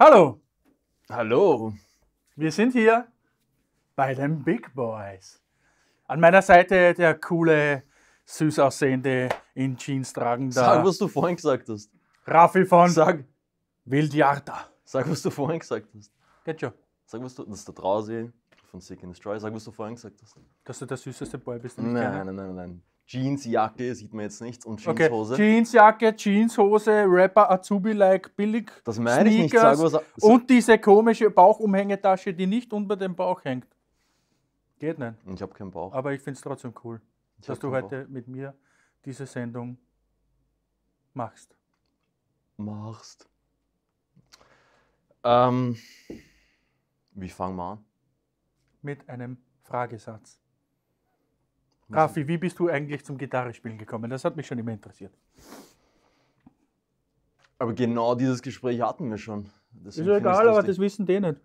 Hallo. Hallo. Wir sind hier bei den Big Boys. An meiner Seite der coole, süß aussehende, in Jeans tragende. Sag, was du vorhin gesagt hast. Raffi von Sag. Wildjarta. Sag, was du vorhin gesagt hast. Geht schon. Sag, was du. Das ist der Drausi von Sick and Destroy. Sag, was du vorhin gesagt hast. Dass du der süßeste Boy bist. Nein, nein, nein, nein, nein. Jeansjacke, sieht man jetzt nichts, und Jeanshose. Okay. Jeansjacke, Jeanshose, Rapper Azubi-like, billig. Das meine ich nicht. Sag, was, sag. Und diese komische Bauchumhängetasche, die nicht unter dem Bauch hängt. Geht nicht. Ich habe keinen Bauch. Aber ich finde es trotzdem cool, ich dass du heute Bauch. mit mir diese Sendung machst. Machst. Ähm, wie fangen wir an? Mit einem Fragesatz. Raffi, wie bist du eigentlich zum Gitarrespielen gekommen? Das hat mich schon immer interessiert. Aber genau dieses Gespräch hatten wir schon. Deswegen ist egal, aber das wissen die nicht.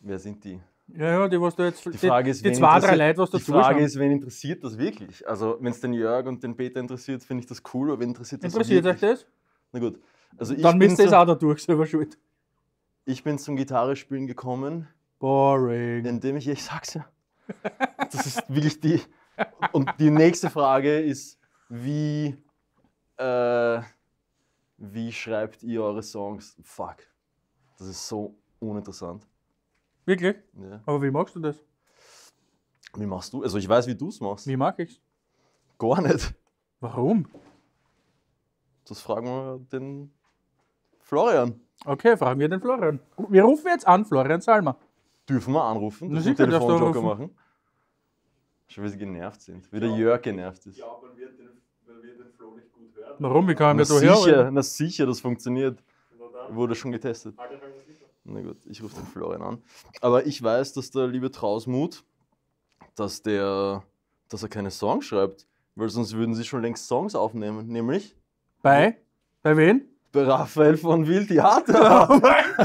Wer sind die? Ja, ja, die, was du jetzt. Die, die Frage ist, die, die zwei, drei Leute, was du Die Frage ist, wen interessiert das wirklich? Also, wenn es den Jörg und den Peter interessiert, finde ich das cool, aber wen interessiert das Interessiert euch das? Na gut. Also ich Dann müsst ihr es auch dadurch selber schuld. Ich bin zum Gitarrespielen gekommen. Boring. Indem ich, ich sag's ja. Das ist wirklich die, und die nächste Frage ist, wie, äh, wie schreibt ihr eure Songs? Fuck, das ist so uninteressant. Wirklich? Ja. Aber wie machst du das? Wie machst du? Also ich weiß, wie du es machst. Wie mag ich's? Gar nicht. Warum? Das fragen wir den Florian. Okay, fragen wir den Florian. Wir rufen jetzt an, Florian Salmer. Dürfen wir anrufen? Dürfen wir Telefonjoker machen? Schon wie sie genervt sind. Wie der Jörg genervt ist. Ja, man wird den, man wird den Floh nicht gut hören. Warum? Wie kann ich mir da hören? Na sicher, das funktioniert. Wurde schon getestet. Ah, na gut, ich rufe den Florian an. Aber ich weiß, dass der liebe Trausmut, dass der, dass er keine Songs schreibt, weil sonst würden sie schon längst Songs aufnehmen, nämlich bei, bei wem? Bei Raphael von Wild Theater. Oh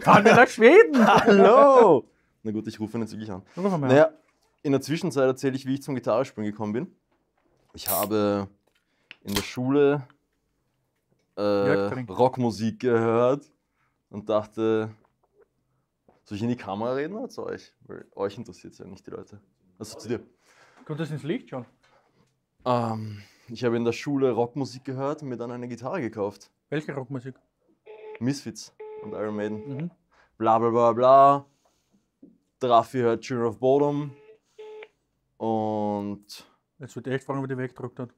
fahren wir nach Schweden! Hallo! Na gut, ich rufe ihn jetzt wirklich an. Noch Naja, in der Zwischenzeit erzähle ich, wie ich zum Gitarrespielen gekommen bin. Ich habe in der Schule äh, Rockmusik gehört und dachte, soll ich in die Kamera reden oder zu euch? Weil euch interessiert es ja nicht, die Leute. Also zu dir. Kommt das ins Licht schon? Ähm, ich habe in der Schule Rockmusik gehört und mir dann eine Gitarre gekauft. Welche Rockmusik? Misfits und Iron Maiden. Mhm. Bla bla bla bla. Drafi hört Children of Bodom. Und. Jetzt würde ich echt fragen, wie die weggedrückt hat.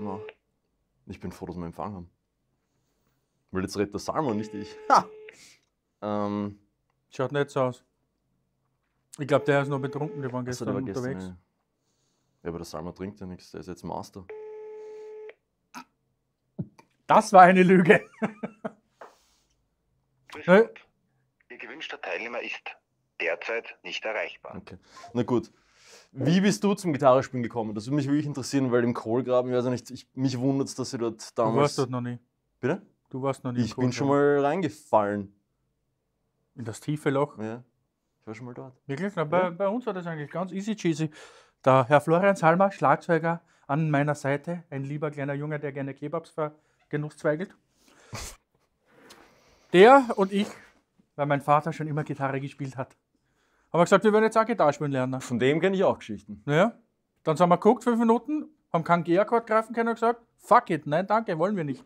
Na, ich bin froh, dass wir Empfang haben. Weil jetzt redet der Salmon, nicht ich. Ha! Ähm, Schaut nicht so aus. Ich glaube, der ist noch betrunken, die waren also, gestern, also, gestern unterwegs. Ja. ja, aber der Salmon trinkt ja nichts, der ist jetzt Master. Das war eine Lüge. Ihr gewünschter Teilnehmer ist derzeit nicht erreichbar. Okay. Na gut, wie bist du zum Gitarrespielen gekommen? Das würde mich wirklich interessieren, weil im Kohlgraben, ich weiß nicht, ich, mich wundert es, dass ich dort damals. Du warst dort noch nie. Bitte? Du warst noch nie. Ich bin schon mal reingefallen. In das tiefe Loch? Ja. Ich war schon mal dort. Wirklich? Na, bei, ja. bei uns war das eigentlich ganz easy cheesy. Der Herr Florian Salmer, Schlagzeuger an meiner Seite, ein lieber kleiner Junge, der gerne Kebabs vergenusszweigelt. Der und ich, weil mein Vater schon immer Gitarre gespielt hat, haben wir gesagt, wir würden jetzt auch Gitarre spielen lernen. Von dem kenne ich auch Geschichten. Naja. Dann haben wir geguckt, fünf Minuten, haben keinen GR-Akkord greifen können und gesagt, fuck it, nein, danke, wollen wir nicht.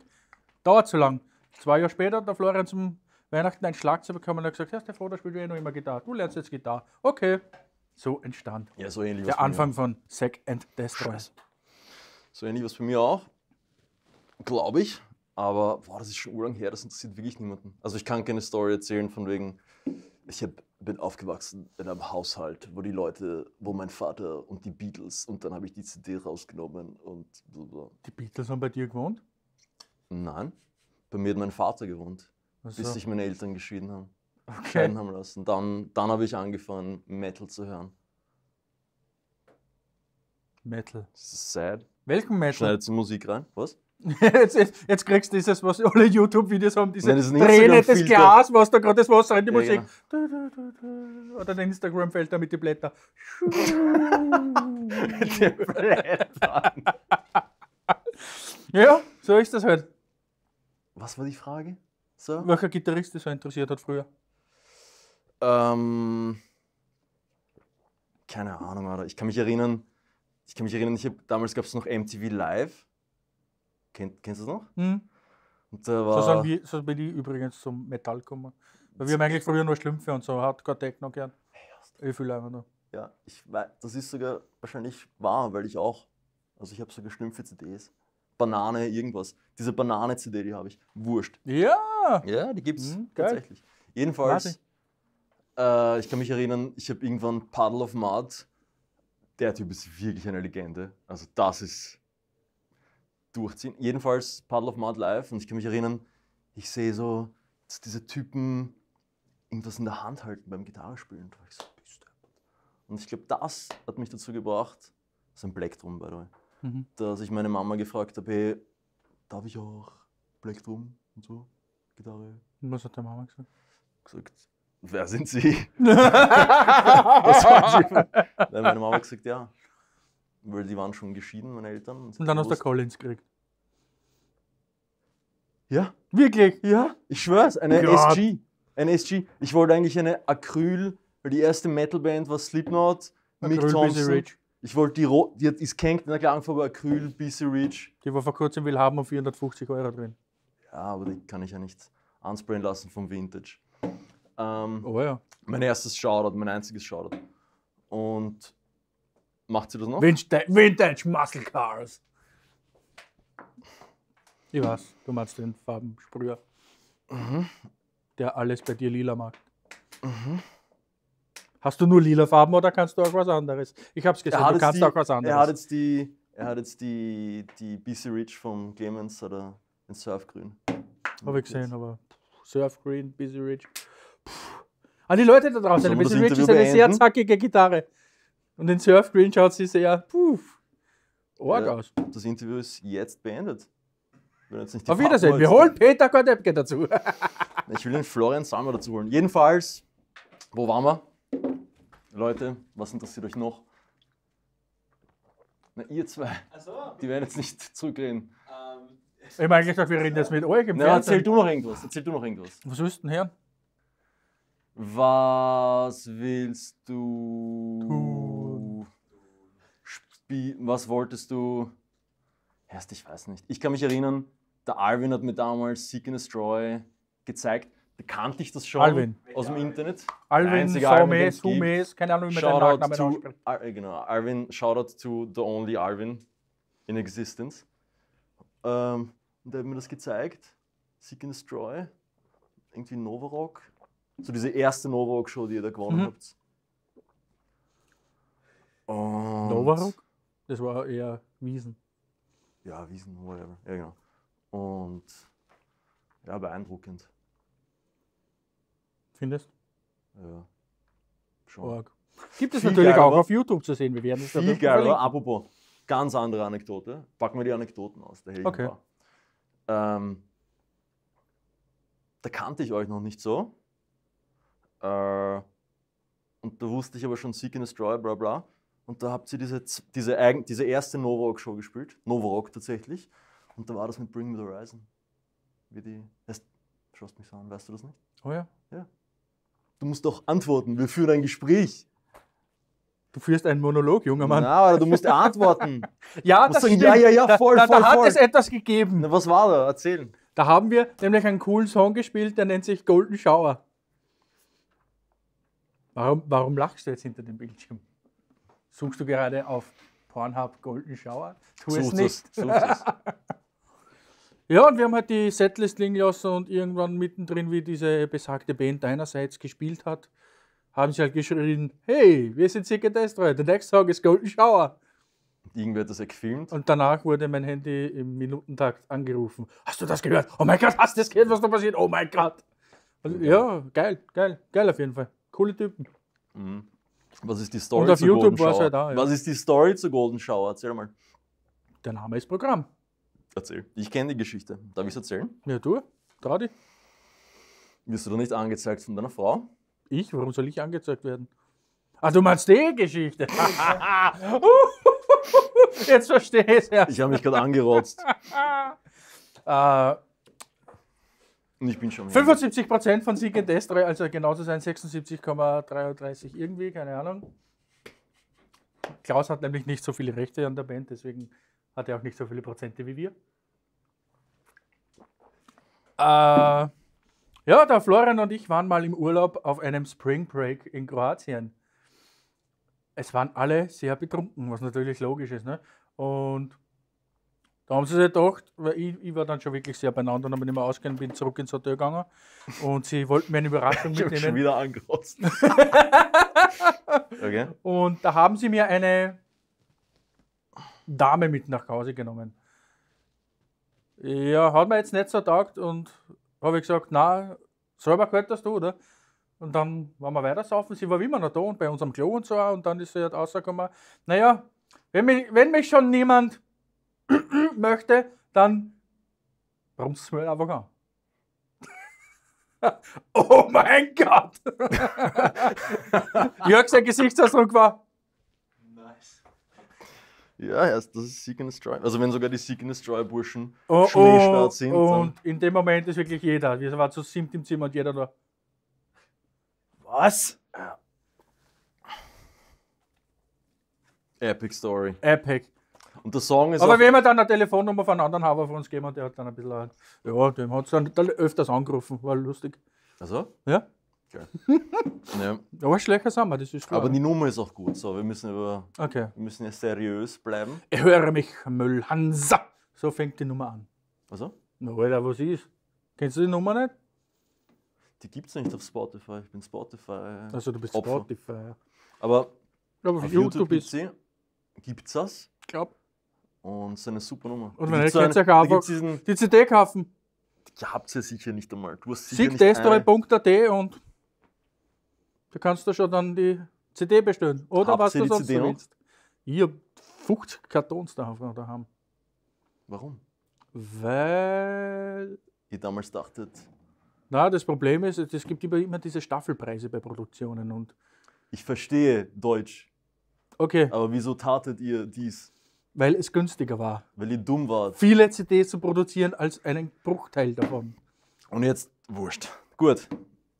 Dauert zu lang. Zwei Jahre später hat der Florian zum Weihnachten ein Schlagzeug bekommen und hat gesagt, ja, der Vater spielt ja eh noch immer Gitarre, du lernst jetzt Gitarre. Okay. So entstand ja, so ähnlich der Anfang von Sack and Destroy. So ähnlich was bei mir auch, glaube ich. Aber boah, das ist schon urlang her, das interessiert wirklich niemanden. Also ich kann keine Story erzählen von wegen, ich hab, bin aufgewachsen in einem Haushalt, wo die Leute, wo mein Vater und die Beatles und dann habe ich die CD rausgenommen und so, Die Beatles haben bei dir gewohnt? Nein, bei mir hat mein Vater gewohnt, also. bis sich meine Eltern geschieden haben. Okay. haben lassen. Dann, dann habe ich angefangen, Metal zu hören. Metal. Sad. Welchen Metal? Schneidet die Musik rein. Was? Jetzt, jetzt, jetzt, kriegst du dieses, was alle YouTube-Videos haben, dieses drehendes Glas, was da gerade das Wasser in die ja, Musik. Genau. Oder dein Instagram fällt da mit den Blättern. die Blätter. ja, so ist das halt. Was war die Frage? So? Welcher Gitarrist dich so interessiert hat früher? Ähm, keine Ahnung, Alter. Ich kann mich erinnern, ich kann mich erinnern, ich hab, damals gab es noch MTV Live Kennt, kennst du das noch? Mhm. Und da war, so, sind wir, so bin ich übrigens zum Metall gekommen. Weil wir haben eigentlich früher nur Schlümpfe und so Hardcore Techno gern. Hey, ich fühle einfach nur. Ja, ich weiß, das ist sogar wahrscheinlich wahr, weil ich auch, also ich habe sogar Schlümpfe CDs. Banane, irgendwas. Diese Banane-CD, die habe ich. Wurscht. Ja! Ja, die gibt's mhm, tatsächlich. Jedenfalls, äh, ich kann mich erinnern, ich habe irgendwann Puddle of Mud. Der Typ ist wirklich eine Legende. Also das ist durchziehen. Jedenfalls Paddle of Mud Live und ich kann mich erinnern, ich sehe so dass diese Typen irgendwas in der Hand halten beim Gitarrespielen. Und ich so, und ich glaube, das hat mich dazu gebracht, das ist ein Black Drum, by the way, mhm. dass ich meine Mama gefragt habe, hey, darf ich auch Black Drum und so, Gitarre? Und was hat deine Mama gesagt? Gesagt, wer sind Sie? was Nein, meine Mama hat gesagt, ja weil die waren schon geschieden, meine Eltern. Und, und dann hast du Collins gekriegt. Ja. Wirklich? Ja, ich schwör's, eine Gott. SG. Eine SG. Ich wollte eigentlich eine Acryl, weil die erste Metalband war Slipknot, Mick Thompson. Rich. Ich wollte die rot, die ist kennt in der Klangfarbe Acryl, BC Rich. Die war vor kurzem will haben auf 450 Euro drin. Ja, aber die kann ich ja nicht ansprayen lassen vom Vintage. Ähm, oh ja. Mein erstes Shoutout, mein einziges Shoutout. Und Macht sie das noch? Vintage, Vintage Muscle Cars. Ich weiß, du machst den Farbensprüher, mhm. der alles bei dir lila macht. Mhm. Hast du nur lila Farben oder kannst du auch was anderes? Ich hab's gesehen, du kannst die, auch was anderes. Er hat jetzt die, er hat jetzt die, die BC Rich vom Clemens oder in Surfgrün. Habe ich gesehen, aber Surfgrün, BC Rich. An ah, die Leute da draußen, BC Rich ist eine beenden? sehr zackige Gitarre. Und den Surf-Screenshots ist er ja, puh, arg ja, aus. Das Interview ist jetzt beendet. Jetzt Auf Wiedersehen. Fahrten Wir holen Peter Kordepke dazu. ich will den Florian Sammer dazu holen. Jedenfalls, wo waren wir? Leute, was interessiert euch noch? Na, ihr zwei. So. Die werden jetzt nicht zurückreden. Ähm, ich meine, ich dachte, wir reden jetzt mit euch im Na, Erzähl du noch irgendwas. Erzähl du noch irgendwas. Was willst du denn her? Was willst du? Tun was wolltest du? Erst, ich weiß nicht. Ich kann mich erinnern, der Alvin hat mir damals Seek and Destroy gezeigt. Da kannte ich das schon Alvin. aus dem Internet. Alvin, Somes, Humes, keine Ahnung, wie man Shoutout den Nachnamen ausspricht. Al äh, genau, Alvin, Shoutout to the only Alvin in existence. Ähm, und der hat mir das gezeigt. Seek and Destroy. Irgendwie Novarock. So diese erste Novarock-Show, die ihr da gewonnen mhm. habt. Und Novarock? Das war eher Wiesen. Ja, Wiesen, whatever. Ja, genau. Und ja, beeindruckend. Findest? Ja. Schon. Org. Gibt es viel natürlich auch auf YouTube zu sehen. Wir werden es Viel geil, oder? Apropos, ganz andere Anekdote. Packen wir die Anekdoten aus. Der okay. Ähm, da kannte ich euch noch nicht so. Äh, und da wusste ich aber schon Seek and Destroy, bla bla. Und da habt ihr diese, diese, eigen, diese erste Novorock-Show gespielt, Novorock tatsächlich. Und da war das mit Bring Me the Horizon. Wie die. Es, schaust mich so an, weißt du das nicht? Oh ja? Ja. Du musst doch antworten, wir führen ein Gespräch. Du führst einen Monolog, junger Mann. Ja, aber du musst antworten. ja, musst das sagen, ja, ja, ja, voll, da, voll, da, da voll. hat es etwas gegeben. Na, was war da? Erzählen. Da haben wir nämlich einen coolen Song gespielt, der nennt sich Golden Shower. Warum, warum lachst du jetzt hinter dem Bildschirm? Suchst du gerade auf Pornhub Golden Shower? Tu such's es nicht. Es, ja, und wir haben halt die Setlist liegen lassen und irgendwann mittendrin, wie diese besagte Band deinerseits gespielt hat, haben sie halt geschrien, hey, wir sind Sick Destroy, the next song is Golden Shower. Irgendwer hat das ja gefilmt. Und danach wurde mein Handy im Minutentakt angerufen. Hast du das gehört? Oh mein Gott, hast du das gehört, was da passiert? Oh mein Gott. Also, ja, geil, geil, geil auf jeden Fall. Coole Typen. Mhm. Was ist die Story Und auf zu YouTube Golden Shower? Ja da, ja. Was ist die Story zu Golden Shower? Erzähl mal. Der Name ist Programm. Erzähl. Ich kenne die Geschichte. Darf ich es erzählen? Ja, du. Trau dich. Wirst du da nicht angezeigt von deiner Frau? Ich? Warum soll ich angezeigt werden? Ah, du meinst die Geschichte? Jetzt verstehe ich es ja. Ich habe mich gerade angerotzt. äh, Und ich bin schon. 75% von Sieg in Destre, also genau zu sein 76,33 irgendwie, keine Ahnung. Klaus hat nämlich nicht so viele Rechte an der Band, deswegen hat er auch nicht so viele Prozente wie wir. Äh, ja, der Florian und ich waren mal im Urlaub auf einem Spring Break in Kroatien. Es waren alle sehr betrunken, was natürlich logisch ist. Ne? Und da haben sie sich halt gedacht, weil ich, ich war dann schon wirklich sehr beieinander und habe nicht mehr ausgegangen, bin zurück ins Hotel gegangen und sie wollten mir eine Überraschung ich mitnehmen. schon wieder angerotzt. okay. Und da haben sie mir eine Dame mit nach Hause genommen. Ja, hat mir jetzt nicht so taugt und habe gesagt, na, selber gehört das du, oder? Und dann waren wir weiter saufen. Sie war wie immer noch da und bei unserem Klo und so. Und dann ist sie halt rausgekommen, naja, wenn mich, wenn mich schon niemand möchte, dann brumst du einfach an. oh mein Gott! Jörg, sein Gesichtsausdruck war. Nice. Ja, das ist Seek and Destroy. Also, wenn sogar die Seek and Destroy-Burschen oh, oh, sind. Oh, und in dem Moment ist wirklich jeder. Wir waren zu siebt im Zimmer und jeder da. Was? Ja. Epic Story. Epic. Und der Song ist. Aber wenn wir dann eine Telefonnummer von einem anderen Haber von uns geben und der hat dann ein bisschen. ja, dem hat es dann öfters angerufen, war lustig. Also? Ja. Okay. ja. Aber schlechter sind wir, das ist klar. Aber die Nummer ist auch gut, so. Wir müssen, über, okay. wir müssen ja seriös bleiben. Ich höre mich, Müllhansa. So fängt die Nummer an. Also? Na, Alter, was ist? Kennst du die Nummer nicht? Die gibt es nicht auf Spotify. Ich bin Spotify. Also, du bist Opfer. Spotify. Aber, Aber auf, YouTube, YouTube gibt's sie. Gibt's das? Ich glaube. Und es super Nummer. Und wenn so könnt euch einfach diesen, die CD kaufen. Die habt ihr ja sicher nicht einmal. Du hast sicher Siegtestore.at und da kannst du schon dann die CD bestellen. Oder habt was du sonst CD willst. Ich habe 50 Kartons davon daheim. Warum? Weil. Ihr damals dachtet. Na, das Problem ist, es gibt immer diese Staffelpreise bei Produktionen und. Ich verstehe Deutsch. Okay. Aber wieso tatet ihr dies? Weil es günstiger war. Weil ich dumm war. Viele CDs zu produzieren als einen Bruchteil davon. Und jetzt wurscht. Gut.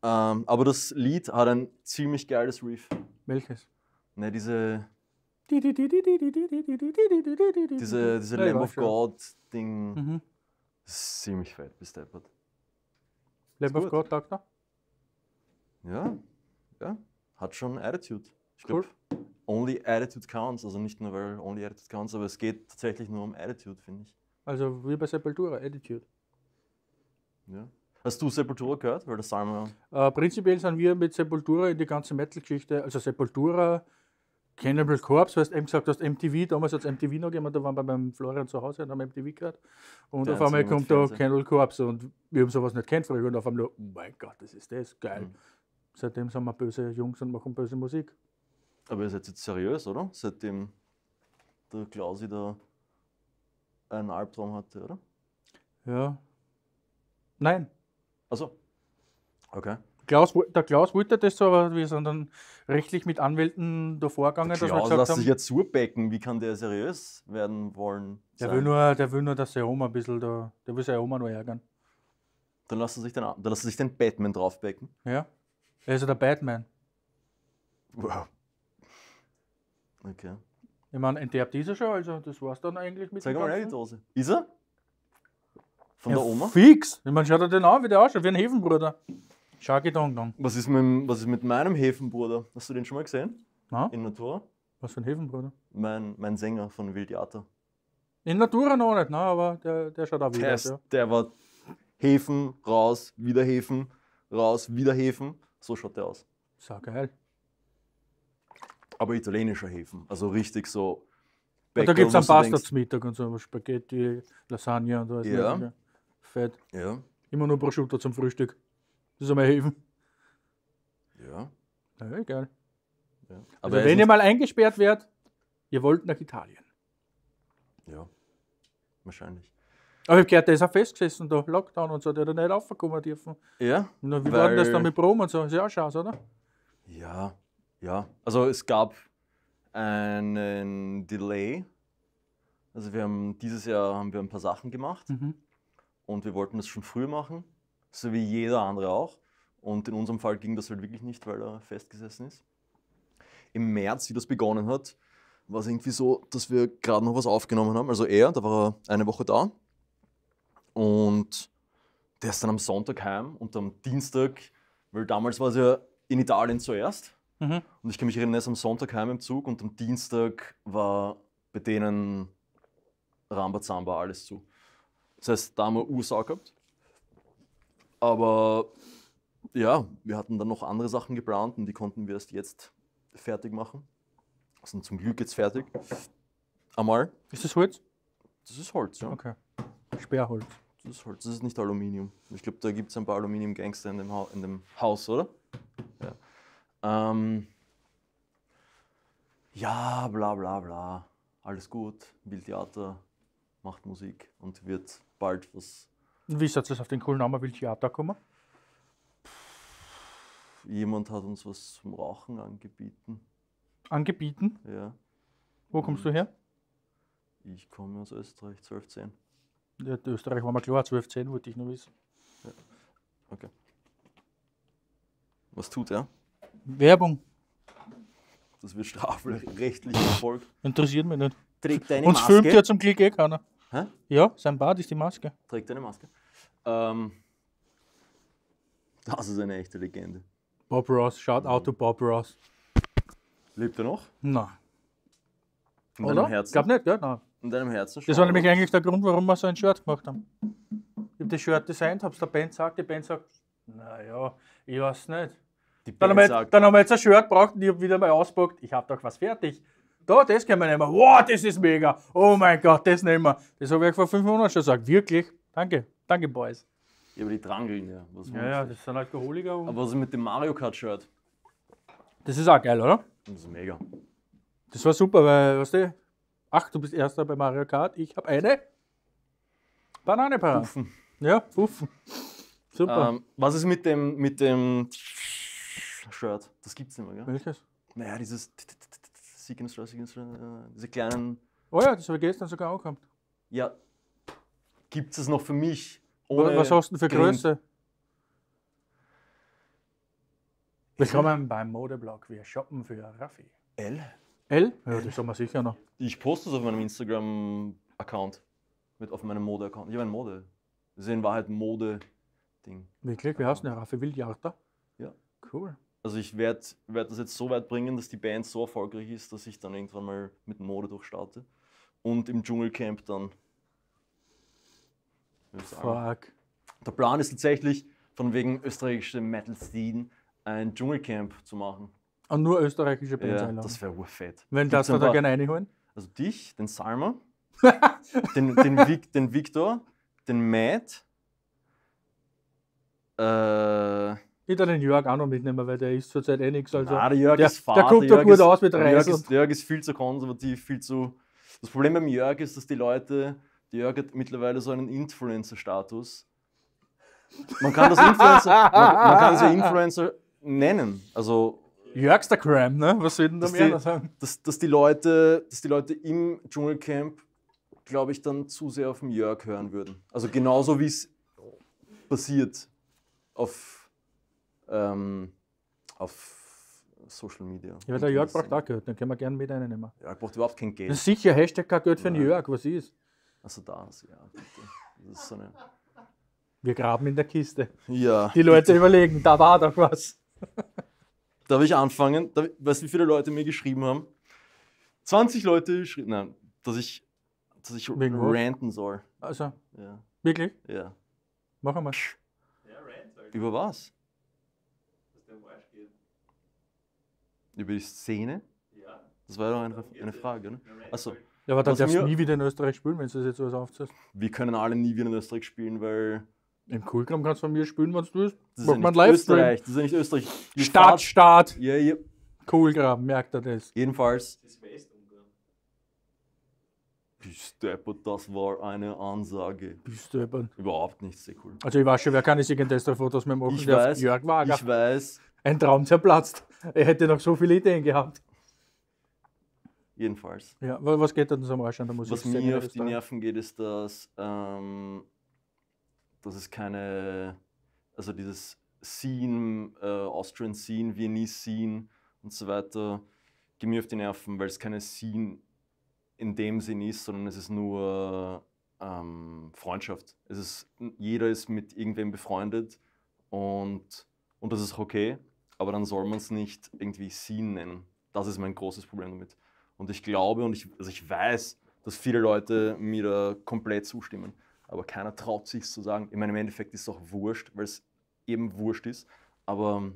Ähm, aber das Lied hat ein ziemlich geiles Reef. Welches? Ne, diese. Diese, diese Lamb of God-Ding. Mhm. Ziemlich fett, bis deppert. Lamb of God, Doktor? Ja, ja. Hat schon Attitude. Ich cool. Glaub, only Attitude counts, also nicht nur weil Only Attitude counts, aber es geht tatsächlich nur um Attitude, finde ich. Also wie bei Sepultura, Attitude. Ja. Hast du Sepultura gehört? Weil das sagen wir. Äh, prinzipiell sind wir mit Sepultura in die ganze Metal-Geschichte, also Sepultura, Cannibal Corpse, du hast eben gesagt, du hast MTV, damals hat es MTV noch gegeben, da waren wir beim Florian zu Hause und haben MTV gehört. Und Der auf einmal kommt da Cannibal Corpse und wir haben sowas nicht kennt früher und auf einmal, oh mein Gott, das ist das, geil. Mhm. Seitdem sind wir böse Jungs und machen böse Musik. Aber ihr seid jetzt seriös, oder? Seitdem der Klausi da einen Albtraum hatte, oder? Ja. Nein. Also. Okay. Klaus, der Klaus wollte das so, aber wir sind dann rechtlich mit Anwälten da vorgegangen. Der Klaus dass wir lässt sich jetzt surbecken. Wie kann der seriös werden wollen? Der will, nur, der will nur, dass seine Oma ein bisschen da, der will seine Oma nur ärgern. Dann lassen er sich den, dann lässt er sich den Batman draufbecken. Ja. Er ist ja der Batman. Wow. Okay. Ich meine, enterbt ist er schon, also das war es dann eigentlich mit Zeig dem mal die Dose. Ist er? Von Ja, der Oma? Fix. Ich meine, schaut er den an, wie der ausschaut, wie ein Hefenbruder. Schau Gedanken an. Was ist, was ist mit meinem Hefenbruder? Hast du den schon mal gesehen? Na, In Natura? was für ein Hefenbruder? Mein, mein Sänger von Wildiata. In Natura noch nicht, ne? aber der, der schaut auch wieder Der, ist, Ja. der war Hefen, raus, wieder Hefen, raus, wieder Hefen. So schaut der aus. Sau geil aber italienischer Häfen. Also richtig so. Bäcker, und da gibt es einen Pasta zum Mittag und so, Spaghetti, Lasagne und so. Ja. Ne, Fett. Ja. Immer nur Prosciutto zum Frühstück. Das ist einmal Häfen. Ja. Na ja, egal. Ja. Also wenn ihr mal eingesperrt werdet, ihr wollt nach Italien. Ja, wahrscheinlich. Aber ich habe gehört, der ist auch festgesessen, da Lockdown und so, der hat nicht raufgekommen dürfen. Ja. Na, wie war denn das dann mit Brom und so? Ist ja auch Chance, oder? Ja, ja, also es gab einen Delay. Also wir haben dieses Jahr haben wir ein paar Sachen gemacht mhm. und wir wollten das schon früh machen, so wie jeder andere auch. Und in unserem Fall ging das halt wirklich nicht, weil er festgesessen ist. Im März, wie das begonnen hat, war es irgendwie so, dass wir gerade noch was aufgenommen haben. Also er, da war er eine Woche da. Und der ist dann am Sonntag heim und am Dienstag, weil damals war es ja in Italien zuerst. Mhm. Und ich kann mich erinnern, er ist am Sonntag heim im Zug und am Dienstag war bei denen Rambazamba alles zu. Das heißt, da haben wir Ursau gehabt. Aber ja, wir hatten dann noch andere Sachen geplant und die konnten wir erst jetzt fertig machen. Sind zum Glück jetzt fertig. Einmal. Ist das Holz? Das ist Holz, ja. Okay. Sperrholz. Das ist Holz, das ist nicht Aluminium. Ich glaube, da gibt es ein paar Aluminium-Gangster in, in, dem Haus, oder? Ja. Ähm, ja, bla bla bla, alles gut, will Theater, macht Musik und wird bald was. Wie ist das auf den coolen Namen Wildtheater gekommen? Jemand hat uns was zum Rauchen angebieten. Angebieten? Ja. Wo kommst du her? Ich komme aus Österreich, 1210. Ja, Österreich war mal klar, 1210 wollte ich nur wissen. Ja. Okay. Was tut er? Werbung. Das wird strafrechtlich verfolgt. Interessiert mich nicht. Trägt deine Uns Maske. filmt ja zum Glück eh keiner. Hä? Ja, sein Bart ist die Maske. Trägt eine Maske. Ähm, das ist eine echte Legende. Bob Ross, shout out to Bob Ross. Lebt er noch? Nein. In deinem Oder? Ich Herzen? glaube nicht, ja, nein. In deinem Herzen schon. Das war nämlich eigentlich der Grund, warum wir so ein Shirt gemacht haben. Ich habe das Shirt designt, habe es der Band gesagt, die Band sagt, naja, ich weiß nicht. Die dann, haben wir, dann haben wir jetzt ein Shirt braucht und ich habe wieder mal ausgepackt, ich habe doch was fertig. Da, das können wir nehmen. Wow, das ist mega. Oh mein Gott, das nehmen wir. Das habe ich vor fünf Monaten schon gesagt. Wirklich. Danke. Danke, Boys. Ja, aber die Trangeln, ja. Was ja, ja, das sind Alkoholiker. aber was ist mit dem Mario Kart Shirt? Das ist auch geil, oder? Das ist mega. Das war super, weil, weißt du, ach, du bist Erster bei Mario Kart, ich habe eine Banane parat. Ja, puffen. Super. Ähm, was ist mit dem, mit dem Shirt. Das gibt's nicht mehr, gell? Welches? Naja, dieses Signature, Signature, äh, diese kleinen. Oh ja, das habe ich gestern sogar auch gehabt. Ja. Gibt es noch für mich? Ohne Was hast du denn für Größe? Willkommen beim Modeblog. Wir shoppen für Raffi. L? L? Ja, das haben wir sicher noch. Ich poste es auf meinem Instagram-Account. Mit auf meinem Mode-Account. Ich habe ein Mode. Das ist in Wahrheit Mode-Ding. Wirklich? Wie heißt denn Raffi Wildjarter? Ja. Cool. Also ich werde werd das jetzt so weit bringen, dass die Band so erfolgreich ist, dass ich dann irgendwann mal mit Mode durchstarte. Und im Dschungelcamp dann. Fuck. Der Plan ist tatsächlich, von wegen österreichische Metal-Scene ein Dschungelcamp zu machen. Und nur österreichische Bands ja, einladen. Das wäre urfett. Wenn das da gerne einholen? Also dich, den Salma, den, den, Vic, den Victor, den Matt, äh, ich würde den Jörg auch noch mitnehmen, weil der ist zurzeit eh nichts. Also Nein, der Jörg der, ist fad. Der guckt doch gut ist, aus mit Reisen. Jörg, Jörg ist, viel zu konservativ, viel zu. Das Problem beim Jörg ist, dass die Leute. Der Jörg hat mittlerweile so einen Influencer-Status. Man kann das Influencer. man, man, kann das ja Influencer nennen. Also. Jörgstergram, ne? Was soll denn da mehr sein? Dass, dass, die Leute, dass die Leute im Dschungelcamp, glaube ich, dann zu sehr auf den Jörg hören würden. Also genauso wie es passiert auf ähm, auf Social Media. Ja, der Jörg braucht auch Geld, dann können wir gerne mit einen nehmen. Jörg braucht überhaupt kein Geld. Sicher, Hashtag kein Geld für den Jörg, was ist? Also das, ja, bitte. Das ist so eine wir graben in der Kiste. Ja. Die Leute bitte. überlegen, da war doch was. Darf ich anfangen? weißt du, wie viele Leute mir geschrieben haben? 20 Leute geschrieben, nein, dass ich, dass ich Wegen ranten soll. Also? Ja. Wirklich? Ja. Machen wir. Über was? Über die Szene? Ja. Das war doch eine, eine Frage, ne? Achso. Ja, aber dann darfst du nie wieder in Österreich spielen, wenn du das jetzt so aufzählst. Wir können alle nie wieder in Österreich spielen, weil. Im Coolgram kannst du von mir spielen, wenn du willst. Das Macht ist ja nicht Österreich. Das ist ja nicht Österreich. Die Stadt, Ja, ja. Coolgram, merkt er das. Jedenfalls. Das ist das war eine Ansage. Bist Bisteppert. Überhaupt nicht sehr cool. Also ich weiß schon, wer kann ich irgendetwas davon, dass man machen Ich weiß. Jörg Wager. Ich weiß ein Traum zerplatzt. Er hätte noch so viele Ideen gehabt. Jedenfalls. Ja, was geht denn so am Arsch an der Musik? Was mir auf die Nerven geht, ist, dass, ähm, dass es keine, also dieses Scene, äh, Austrian Scene, Viennese Scene und so weiter, geht mir auf die Nerven, weil es keine Scene in dem Sinn ist, sondern es ist nur ähm, Freundschaft. Es ist, jeder ist mit irgendwem befreundet und, und das ist okay aber dann soll man es nicht irgendwie sie nennen. Das ist mein großes Problem damit. Und ich glaube und ich, also ich weiß, dass viele Leute mir da komplett zustimmen. Aber keiner traut sich zu sagen. Ich meine, im Endeffekt ist es auch wurscht, weil es eben wurscht ist. Aber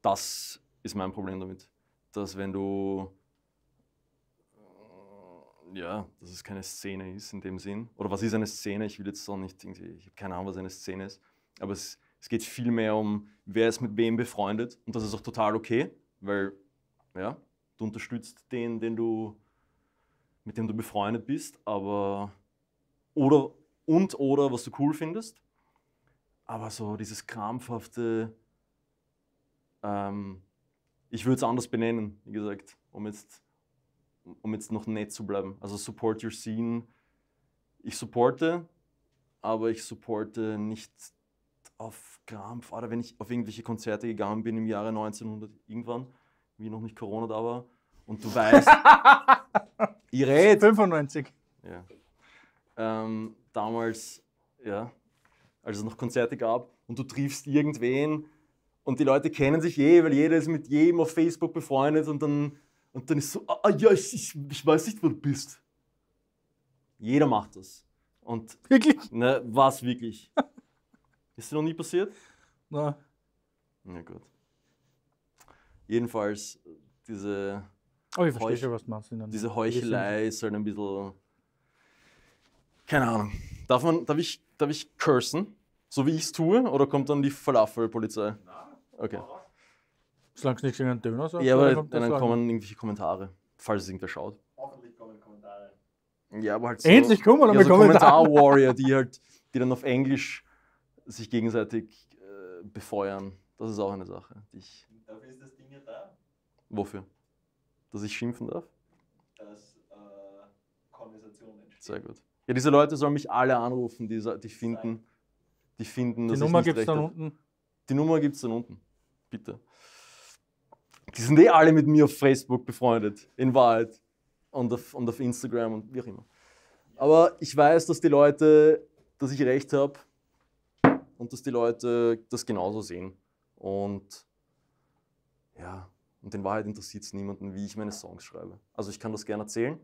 das ist mein Problem damit. Dass wenn du ja, dass es keine Szene ist in dem Sinn. Oder was ist eine Szene? Ich will jetzt auch nicht, ich habe keine Ahnung, was eine Szene ist. Aber es, es geht viel mehr um, wer ist mit wem befreundet. Und das ist auch total okay, weil ja, du unterstützt den, den du, mit dem du befreundet bist, aber oder und oder was du cool findest. Aber so dieses krampfhafte, ähm, ich würde es anders benennen, wie gesagt, um jetzt, um jetzt noch nett zu bleiben. Also support your scene. Ich supporte, aber ich supporte nicht auf Krampf, oder wenn ich auf irgendwelche Konzerte gegangen bin im Jahre 1900 irgendwann, wie noch nicht Corona da war, und du weißt, ich rede. 95. Ja. Ähm, damals, ja, als es noch Konzerte gab und du triffst irgendwen und die Leute kennen sich eh, weil jeder ist mit jedem auf Facebook befreundet und dann, und dann ist so, ah, ah ja, ich, ich, ich weiß nicht, wo du bist. Jeder macht das. Und, wirklich? Ne, was wirklich? Ist dir noch nie passiert? Nein. Na gut. Jedenfalls, äh, diese. Oh, ich verstehe schon, was du meinst. Diese Heuchelei ist halt ein bisschen. Keine Ahnung. Darf, man, darf, ich, darf ich cursen? So wie ich es tue? Oder kommt dann die Falafel-Polizei? Nein. Okay. Solange es nicht irgendein Döner sagt. Ja, aber dann kommen irgendwelche Kommentare, falls es irgendwer schaut. Hoffentlich kommen Kommentare. Ja, aber halt so. Endlich kommen wir ja, so Kommentar-Warrior, die halt, die dann auf Englisch sich gegenseitig äh, befeuern, das ist auch eine Sache, die ich. Dafür ist das Ding ja da. Wofür? Dass ich schimpfen darf? Dass äh, Konversationen entstehen. Sehr gut. Ja, diese Leute sollen mich alle anrufen, die, die finden, die finden, dass Die Nummer gibt es dann unten. Die Nummer gibt es dann unten. Bitte. Die sind eh alle mit mir auf Facebook befreundet, in Wahrheit. Und auf, und auf Instagram und wie auch immer. Aber ich weiß, dass die Leute, dass ich recht habe und dass die Leute das genauso sehen. Und ja, und in Wahrheit interessiert es niemanden, wie ich meine Songs schreibe. Also ich kann das gerne erzählen,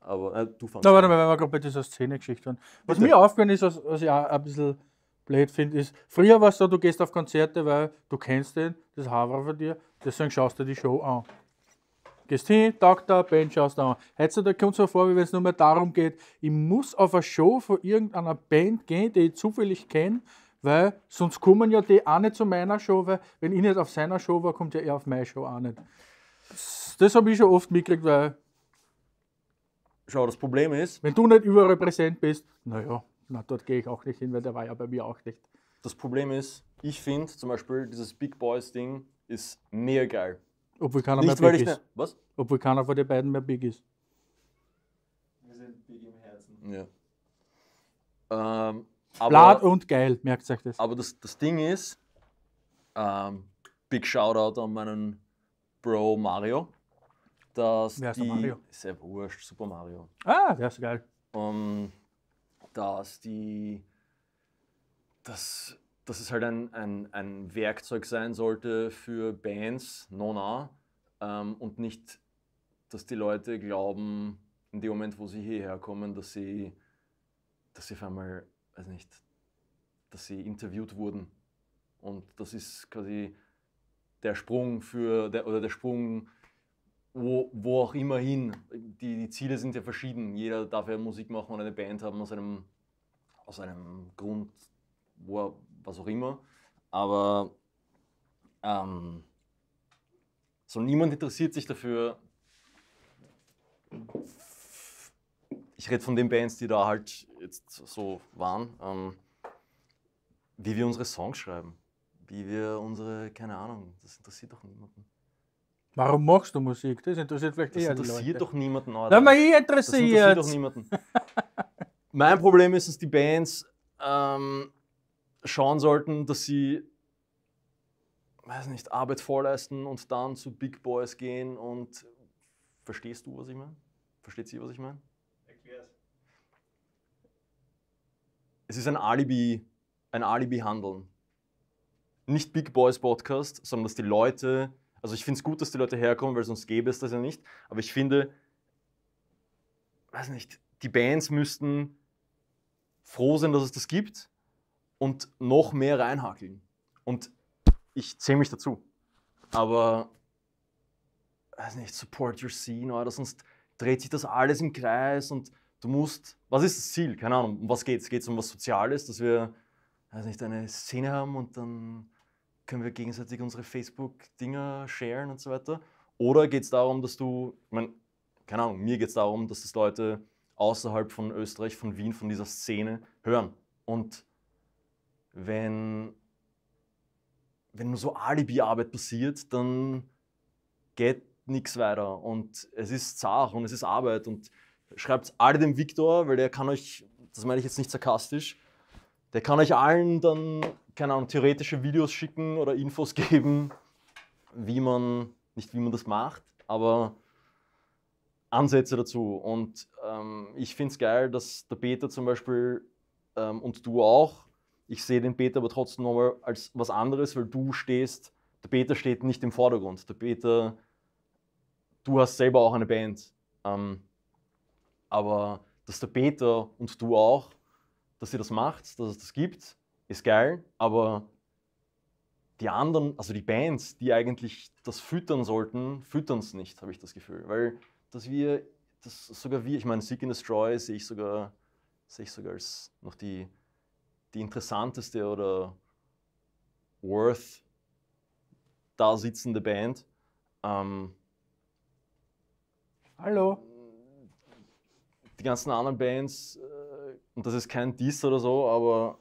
aber äh, du fandest. Na, warte mal, wenn wir gerade bei dieser Szene-Geschichte Was Bitte? mir aufgefallen ist, was, was ich auch ein bisschen blöd finde, ist, früher war es so, du gehst auf Konzerte, weil du kennst den, das Haver von dir, deswegen schaust du die Show an. Gehst hin, taugt da, Band, schaust da an. Heutzutage kommt es so vor, wie wenn es nur mehr darum geht, ich muss auf eine Show von irgendeiner Band gehen, die ich zufällig kenne, weil sonst kommen ja die auch nicht zu meiner Show, weil wenn ich nicht auf seiner Show war, kommt ja er auf meine Show auch nicht. Das habe ich schon oft mitgekriegt, weil. Schau, das Problem ist. Wenn du nicht überall präsent bist, naja, na, dort gehe ich auch nicht hin, weil der war ja bei mir auch nicht. Das Problem ist, ich finde zum Beispiel dieses Big Boys Ding ist mega geil. Obwohl keiner Nicht, mehr Big ist. Ne Was? Obwohl keiner von den beiden mehr Big ist. Wir sind Big im Herzen. Ja. Ähm, Blatt und geil, merkt euch das. Aber das, das Ding ist, ähm, Big Shoutout an meinen Bro Mario. Dass Wer ist die, der Mario? Sehr wurscht, Super Mario. Ah, der ist geil. Um, ähm, dass die. Dass dass es halt ein, ein, ein Werkzeug sein sollte für Bands, Nona, ähm, und nicht, dass die Leute glauben, in dem Moment, wo sie hierher kommen, dass sie, dass sie auf einmal, weiß nicht, dass sie interviewt wurden. Und das ist quasi der Sprung für, der, oder der Sprung, wo, wo auch immer hin. Die, die Ziele sind ja verschieden. Jeder darf ja Musik machen und eine Band haben aus einem, aus einem Grund, wo er was auch immer. Aber ähm, so niemand interessiert sich dafür. Ich rede von den Bands, die da halt jetzt so waren, ähm, wie wir unsere Songs schreiben, wie wir unsere, keine Ahnung, das interessiert doch niemanden. Warum machst du Musik? Das interessiert vielleicht das eher interessiert die Leute. doch niemanden. Alter. Na, mich interessiert. Das interessiert doch niemanden. mein Problem ist, dass die Bands ähm, schauen sollten, dass sie, weiß nicht, Arbeit vorleisten und dann zu Big Boys gehen und verstehst du, was ich meine? Versteht sie, was ich meine? Es ist ein Alibi, ein Alibi-Handeln. Nicht Big Boys Podcast, sondern dass die Leute, also ich finde es gut, dass die Leute herkommen, weil sonst gäbe es das ja nicht, aber ich finde, weiß nicht, die Bands müssten froh sein, dass es das gibt und noch mehr reinhakeln. Und ich zähle mich dazu. Aber, weiß nicht, support your scene oder sonst dreht sich das alles im Kreis und du musst, was ist das Ziel? Keine Ahnung, um was geht's? Geht's um was Soziales, dass wir, weiß nicht, eine Szene haben und dann können wir gegenseitig unsere Facebook-Dinger sharen und so weiter? Oder geht's darum, dass du, ich meine, keine Ahnung, mir geht's darum, dass das Leute außerhalb von Österreich, von Wien, von dieser Szene hören und wenn, wenn nur so Alibi-Arbeit passiert, dann geht nichts weiter. Und es ist Sache und es ist Arbeit. Und schreibt alle dem Viktor, weil der kann euch, das meine ich jetzt nicht sarkastisch, der kann euch allen dann, keine Ahnung, theoretische Videos schicken oder Infos geben, wie man, nicht wie man das macht, aber Ansätze dazu. Und ähm, ich finde es geil, dass der Peter zum Beispiel ähm, und du auch ich sehe den Peter aber trotzdem nochmal als was anderes, weil du stehst, der Peter steht nicht im Vordergrund. Der Peter, du hast selber auch eine Band. Ähm, aber dass der Peter und du auch, dass ihr das macht, dass es das gibt, ist geil. Aber die anderen, also die Bands, die eigentlich das füttern sollten, füttern es nicht, habe ich das Gefühl. Weil, dass wir, dass sogar wir, ich meine, Seek and Destroy sehe ich sogar, sehe ich sogar als noch die die interessanteste oder worth da sitzende Band. Ähm, Hallo. Die ganzen anderen Bands, äh, und das ist kein Diss oder so, aber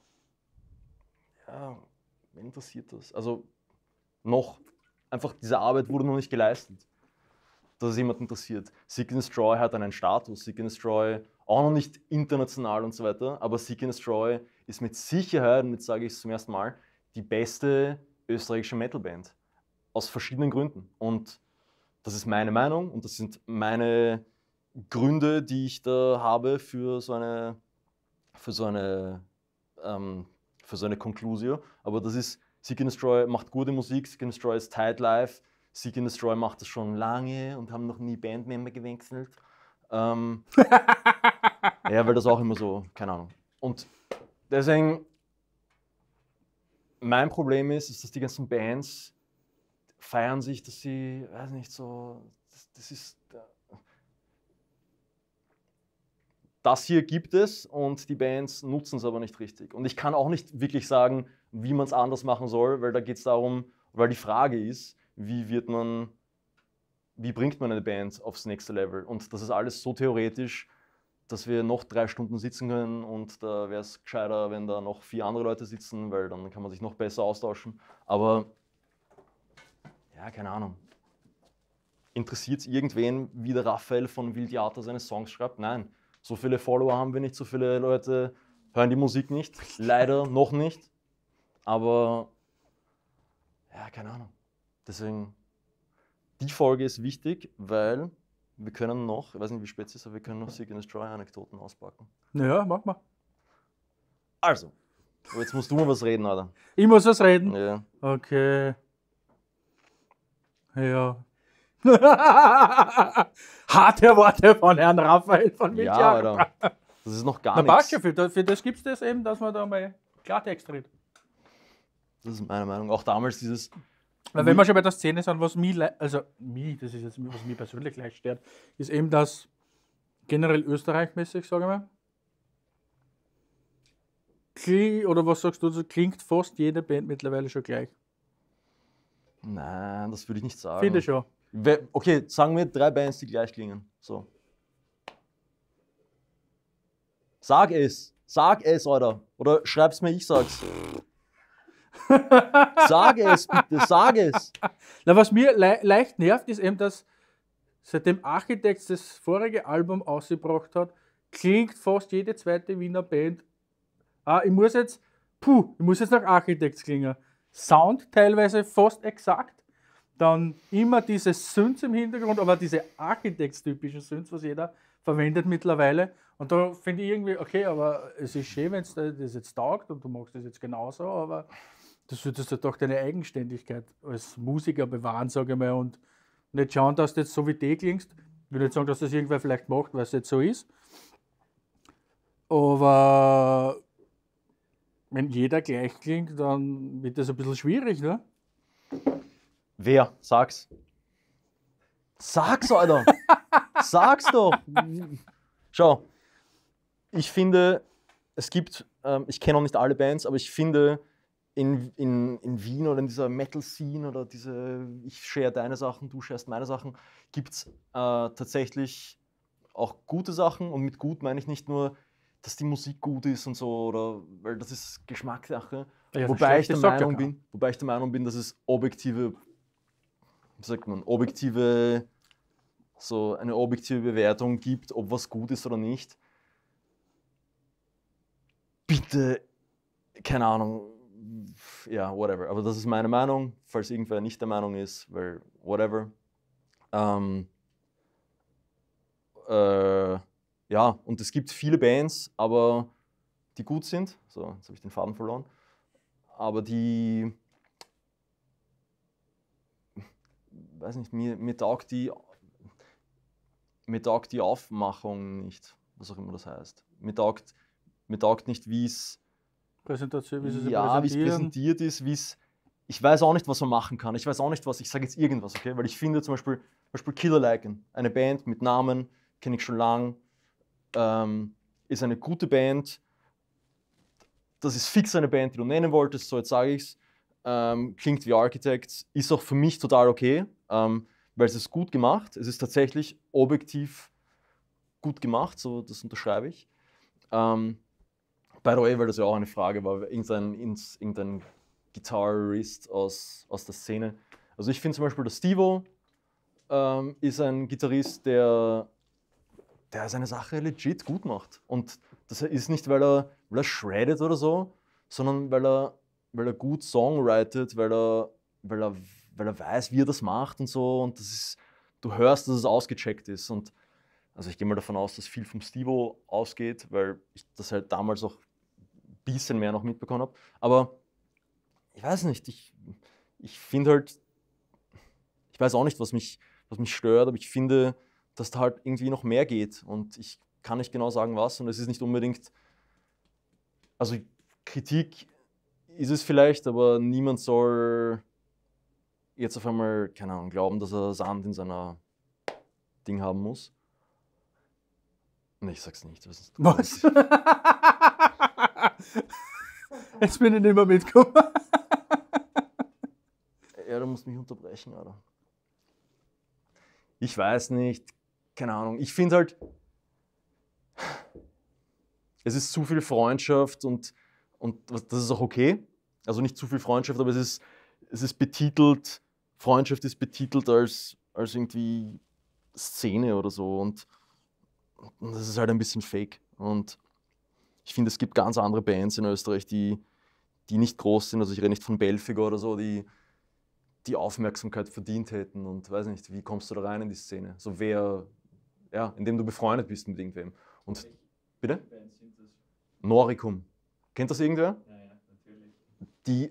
ja, wen interessiert das? Also noch, einfach diese Arbeit wurde noch nicht geleistet, dass es jemand interessiert. Seek and Destroy hat einen Status, Seek and Destroy auch noch nicht international und so weiter, aber Seek and Destroy ist mit Sicherheit, und jetzt sage ich es zum ersten Mal, die beste österreichische Metalband. Aus verschiedenen Gründen. Und das ist meine Meinung und das sind meine Gründe, die ich da habe für so eine, für so eine, ähm, für so eine Conclusio. Aber das ist, Seek and Destroy macht gute Musik, Seek and Destroy ist Tidelife, Seek and Destroy macht das schon lange und haben noch nie Bandmember gewechselt. Ähm, ja, weil das auch immer so, keine Ahnung. Und Deswegen, mein Problem ist, ist, dass die ganzen Bands feiern sich, dass sie, weiß nicht, so, das, das ist, äh, das hier gibt es und die Bands nutzen es aber nicht richtig. Und ich kann auch nicht wirklich sagen, wie man es anders machen soll, weil da geht es darum, weil die Frage ist, wie wird man, wie bringt man eine Band aufs nächste Level? Und das ist alles so theoretisch, dass wir noch drei Stunden sitzen können und da wäre es gescheiter, wenn da noch vier andere Leute sitzen, weil dann kann man sich noch besser austauschen. Aber ja, keine Ahnung. Interessiert es irgendwen, wie der Raphael von Wildiata seine Songs schreibt? Nein. So viele Follower haben wir nicht, so viele Leute hören die Musik nicht. Leider noch nicht. Aber ja, keine Ahnung. Deswegen, die Folge ist wichtig, weil wir können noch, ich weiß nicht, wie spät es ist, aber wir können noch Sieg in Destroy-Anekdoten auspacken. Naja, mach mal. Also, jetzt musst du mal was reden, Alter. Ich muss was reden? Ja. Okay. Ja. Harte Worte von Herrn Raphael von Mitjag. Ja, Alter. Das ist noch gar nichts. Für, für das gibt es das eben, dass man da mal Klartext redet. Das ist meine Meinung. Auch damals dieses weil wenn wir schon bei der Szene sind, was mich, also mir, das ist jetzt, was mir persönlich gleich stört, ist eben das generell österreichmäßig, sage ich mal. Kling, oder was sagst du, klingt fast jede Band mittlerweile schon gleich. Nein, das würde ich nicht sagen. Finde ich schon. Okay, sagen wir drei Bands, die gleich klingen. So. Sag es. Sag es, Alter. Oder schreib's mir, ich sag's sage es bitte, sage es. Na, was mir le leicht nervt, ist eben, dass seitdem Architects das vorige Album ausgebracht hat, klingt fast jede zweite Wiener Band. Ah, ich muss jetzt, puh, ich muss jetzt nach Architects klingen. Sound teilweise fast exakt. Dann immer diese Synths im Hintergrund, aber diese Architects-typischen Synths, was jeder verwendet mittlerweile. Und da finde ich irgendwie, okay, aber es ist schön, wenn es das jetzt taugt und du machst das jetzt genauso, aber das würdest du doch deine Eigenständigkeit als Musiker bewahren, sage ich mal, und nicht schauen, dass du jetzt so wie du klingst. Ich will nicht sagen, dass das irgendwer vielleicht macht, weil es jetzt so ist. Aber wenn jeder gleich klingt, dann wird das ein bisschen schwierig, ne? Wer? Sag's. Sag's, Alter! Sag's doch! Schau, ich finde, es gibt, ähm, ich kenne auch nicht alle Bands, aber ich finde, in, in, in Wien oder in dieser Metal-Scene oder diese ich share deine Sachen, du sharest meine Sachen, gibt es äh, tatsächlich auch gute Sachen. Und mit gut meine ich nicht nur, dass die Musik gut ist und so, oder weil das ist Geschmackssache. Ja, wobei, ich der Meinung bin, wobei ich der Meinung bin, dass es objektive, wie sagt man, objektive, so eine objektive Bewertung gibt, ob was gut ist oder nicht. Bitte, keine Ahnung, ja, whatever. Aber das ist meine Meinung. Falls irgendwer nicht der Meinung ist, weil whatever. Ähm, äh, ja, und es gibt viele Bands, aber die gut sind. So, jetzt habe ich den Faden verloren. Aber die, weiß nicht, mir, mir, taugt die, mir taugt die Aufmachung nicht, was auch immer das heißt. Mir taugt, mir taugt nicht, wie es Präsentation, wie sie ja, wie es präsentiert ist, wie es. Ich weiß auch nicht, was man machen kann. Ich weiß auch nicht, was. Ich sage jetzt irgendwas, okay? Weil ich finde zum Beispiel, zum Beispiel Killer Liken, eine Band mit Namen, kenne ich schon lang, ähm, ist eine gute Band. Das ist fix eine Band, die du nennen wolltest, so jetzt sage ich es. Ähm, klingt wie Architects, ist auch für mich total okay, ähm, weil es ist gut gemacht. Es ist tatsächlich objektiv gut gemacht, so das unterschreibe ich. Ähm, By the way, weil das ja auch eine Frage war, irgendein, irgendein Gitarrist aus, aus der Szene. Also ich finde zum Beispiel, der Stevo ähm, ist ein Gitarrist, der, der seine Sache legit gut macht. Und das ist nicht, weil er, weil er shreddet oder so, sondern weil er, weil er gut songwritet, weil er, weil, er, weil er weiß, wie er das macht und so. Und das ist, du hörst, dass es ausgecheckt ist. Und also ich gehe mal davon aus, dass viel vom Stevo ausgeht, weil ich das halt damals auch bisschen mehr noch mitbekommen habe. Aber ich weiß nicht, ich, ich finde halt, ich weiß auch nicht, was mich, was mich stört, aber ich finde, dass da halt irgendwie noch mehr geht und ich kann nicht genau sagen, was und es ist nicht unbedingt, also Kritik ist es vielleicht, aber niemand soll jetzt auf einmal, keine Ahnung, glauben, dass er Sand in seiner Ding haben muss. Nee, ich sag's nicht. Was? was? Jetzt bin ich nicht mehr mitgekommen. ja, du musst mich unterbrechen, Alter. Ich weiß nicht, keine Ahnung. Ich finde halt, es ist zu viel Freundschaft und, und das ist auch okay. Also nicht zu viel Freundschaft, aber es ist, es ist betitelt, Freundschaft ist betitelt als, als irgendwie Szene oder so. Und, und das ist halt ein bisschen fake. Und ich finde, es gibt ganz andere Bands in Österreich, die, die nicht groß sind. Also ich rede nicht von Belfiger oder so, die die Aufmerksamkeit verdient hätten und weiß nicht, wie kommst du da rein in die Szene? So also wer, ja, indem du befreundet bist mit irgendwem. Und Welche bitte? Noricum. Kennt das irgendwer? Ja, ja, natürlich. Die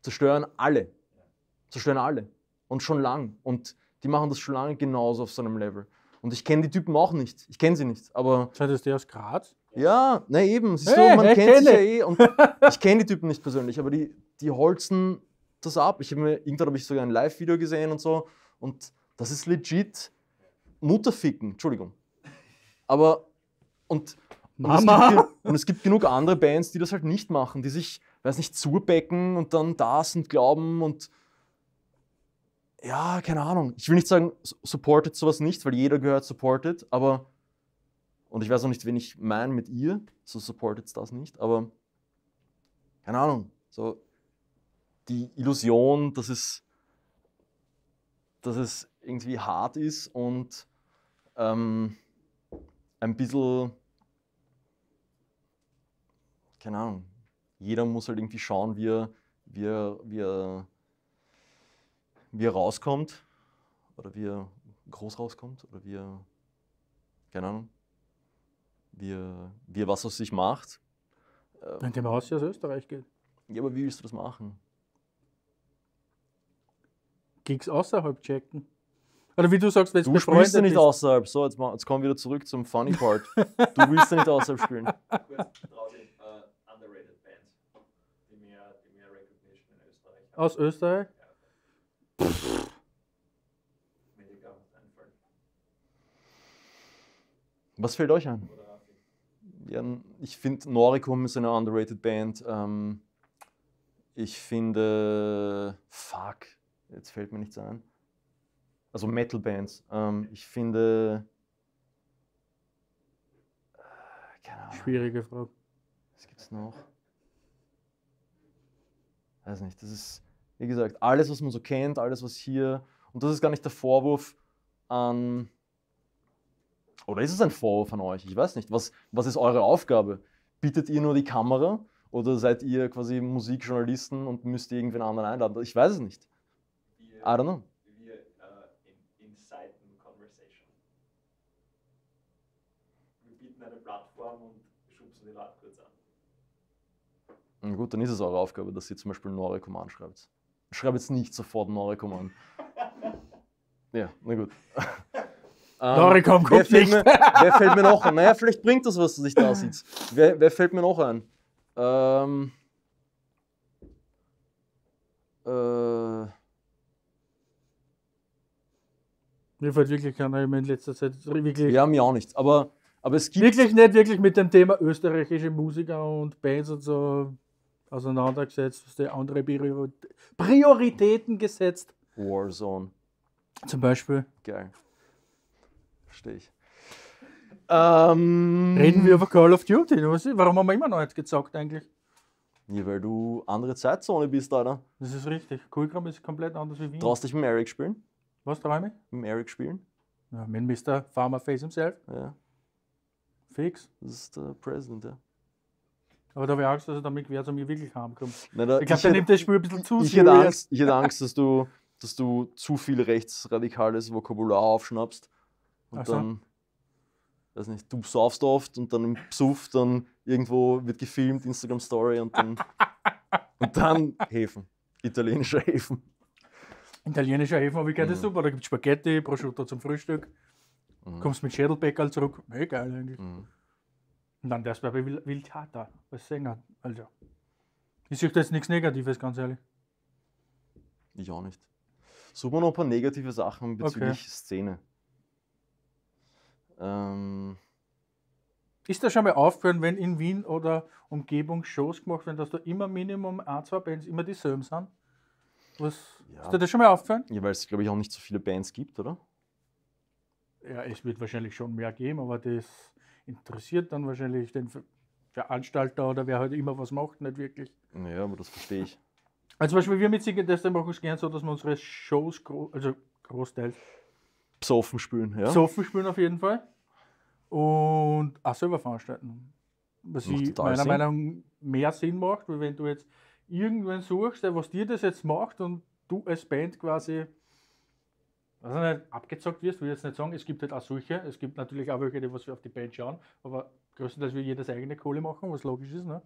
zerstören alle. Ja. Zerstören alle. Und schon lang. Und die machen das schon lange genauso auf so einem Level. Und ich kenne die Typen auch nicht. Ich kenne sie nicht. Aber. Seid der aus Graz? Ja, na eben, siehst hey, du, man hey, kennt kenn sich ja eh. Und ich kenne die Typen nicht persönlich, aber die, die holzen das ab. Ich habe mir, irgendwann habe ich sogar ein Live-Video gesehen und so. Und das ist legit Mutterficken, Entschuldigung. Aber, und, und es, gibt, und, es gibt, genug andere Bands, die das halt nicht machen, die sich, weiß nicht, zubecken und dann das und glauben und ja, keine Ahnung. Ich will nicht sagen, supportet sowas nicht, weil jeder gehört supported, aber und ich weiß auch nicht, wen ich meine mit ihr, so supportet's das nicht, aber keine Ahnung, so die Illusion, dass es, dass es irgendwie hart ist und ähm, ein bisschen, keine Ahnung, jeder muss halt irgendwie schauen, wie er, wie er, wie er, wie er rauskommt oder wie er groß rauskommt oder wie er, keine Ahnung wie, wie er was aus sich macht. Ähm, wenn der Maus ja aus Österreich geht. Ja, aber wie willst du das machen? Gigs außerhalb checken. Oder wie du sagst, wenn du befreundet spielst ja nicht bist. außerhalb. So, jetzt, mal, jetzt kommen wir wieder zurück zum Funny Part. du willst ja nicht außerhalb spielen. Äh, aus Österreich? Ja. Was fällt euch ein? Oder werden. Ich finde Noricum ist eine underrated Band. Ähm, ich finde, fuck, jetzt fällt mir nichts ein. Also Metal Bands. Ähm, ich finde, äh, Schwierige Frage. Was gibt's noch? Weiß nicht, das ist, wie gesagt, alles, was man so kennt, alles, was hier, und das ist gar nicht der Vorwurf an oder ist es ein Vorwurf an euch? Ich weiß nicht. Was, was ist eure Aufgabe? Bietet ihr nur die Kamera oder seid ihr quasi Musikjournalisten und müsst ihr irgendwen anderen einladen? Ich weiß es nicht. Wir, I don't know. Na gut, dann ist es eure Aufgabe, dass ihr zum Beispiel Norecom anschreibt. Schreibt jetzt nicht sofort Norecom an. ja, na gut. Ähm, Loricom wer, fällt mir, wer fällt mir noch ein? Naja, vielleicht bringt das, was du dich da siehst. Wer, wer fällt mir noch ein? Ähm, äh, mir fällt wirklich keiner in letzter Zeit. Wirklich, ja, mir auch nichts. Aber, aber es gibt. Wirklich nicht wirklich mit dem Thema österreichische Musiker und Bands und so auseinandergesetzt, was die andere Prioritäten gesetzt. Warzone. Zum Beispiel. Geil verstehe ich. Ähm, Reden wir über Call of Duty. Warum haben wir immer noch nicht gezockt eigentlich? Ja, weil du andere Zeitzone bist, Alter. Das ist richtig. Coolgram ist komplett anders wie Wien. Traust dich mit Eric spielen? Was traue ich? mich? Mit Eric spielen? Ja, mit Mr. Farmer Face himself. Ja. Fix. Das ist der President, ja. Aber da habe ich Angst, dass er damit quer zu mir wirklich heimkommt. Nein, da, ich glaube, der nimmt das Spiel ein bisschen zu ich serious. Hätte Angst, ich hätte Angst, dass du, dass du zu viel rechtsradikales Vokabular aufschnappst und so. dann, weiß nicht, du saufst oft und dann im Psuff, dann irgendwo wird gefilmt, Instagram Story und dann, und dann Häfen. Italienischer Häfen. Italienischer Häfen, habe ich das mhm. super? Da gibt es Spaghetti, Prosciutto zum Frühstück. Mhm. Kommst mit Schädelbäckerl zurück. Hey, geil eigentlich. Mhm. Und dann darfst du bei Wildtheater als Sänger. Also, ich sehe da jetzt nichts Negatives, ganz ehrlich. Ich auch nicht. Suchen wir noch ein paar negative Sachen bezüglich okay. Szene. Ähm, ist das schon mal aufhören, wenn in Wien oder Umgebung Shows gemacht werden, dass da immer Minimum ein, zwei Bands immer dieselben sind? Was, ja. Ist dir das schon mal aufhören? Ja, weil es, glaube ich, auch nicht so viele Bands gibt, oder? Ja, es wird wahrscheinlich schon mehr geben, aber das interessiert dann wahrscheinlich den Veranstalter oder wer heute halt immer was macht, nicht wirklich. Naja, aber das verstehe ich. Also zum Beispiel wir mit Singen Tester machen es gern so, dass wir unsere Shows, gro also großteils Psoffen spielen, ja. Psoffen spielen auf jeden Fall. Und auch selber veranstalten. Was ich meiner Sinn. Meinung nach mehr Sinn macht, weil wenn du jetzt irgendwann suchst, der was dir das jetzt macht und du als Band quasi also nicht abgezockt wirst, will ich jetzt nicht sagen, es gibt halt auch solche, es gibt natürlich auch welche, die was wir auf die Band schauen, aber größtenteils will jedes eigene Kohle machen, was logisch ist. Ne?